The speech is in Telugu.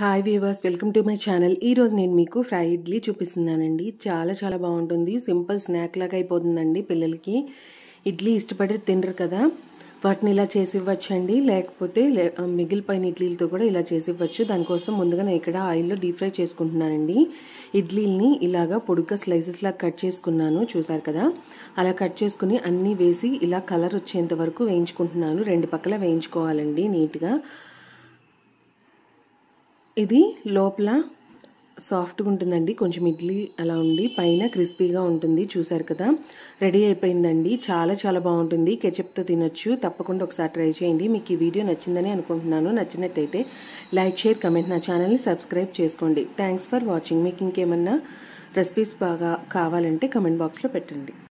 hi viewers welcome to my channel ఈరోజు నేను మీకు ఫ్రై ఇడ్లీ చూపిస్తున్నానండి చాలా చాలా బాగుంటుంది సింపుల్ స్నాక్ లాగా అయిపోతుందండి పిల్లలకి ఇడ్లీ ఇష్టపడి తినరు కదా వాటిని ఇలా చేసి ఇవ్వచ్చండి లేకపోతే మిగిలిపోయిన ఇడ్లీలతో కూడా ఇలా చేసి ఇవ్వచ్చు దానికోసం ముందుగా నేను ఇక్కడ ఆయిల్లో డీప్ ఫ్రై చేసుకుంటున్నానండి ఇడ్లీల్ని ఇలాగా స్లైసెస్ స్లైసెస్లా కట్ చేసుకున్నాను చూసారు కదా అలా కట్ చేసుకుని అన్నీ వేసి ఇలా కలర్ వచ్చేంత వరకు వేయించుకుంటున్నాను రెండు పక్కల వేయించుకోవాలండి నీట్గా ఇది లోపల సాఫ్ట్గా ఉంటుందండి కొంచెం ఇడ్లీ అలా ఉండి పైన క్రిస్పీగా ఉంటుంది చూసారు కదా రెడీ అయిపోయిందండి చాలా చాలా బాగుంటుంది కెచప్తో తినొచ్చు తప్పకుండా ఒకసారి ట్రై చేయండి మీకు ఈ వీడియో నచ్చిందని అనుకుంటున్నాను నచ్చినట్టయితే లైక్ షేర్ కమెంట్ నా ఛానల్ని సబ్స్క్రైబ్ చేసుకోండి థ్యాంక్స్ ఫర్ వాచింగ్ మీకు ఇంకేమన్నా రెసిపీస్ బాగా కావాలంటే కమెంట్ బాక్స్లో పెట్టండి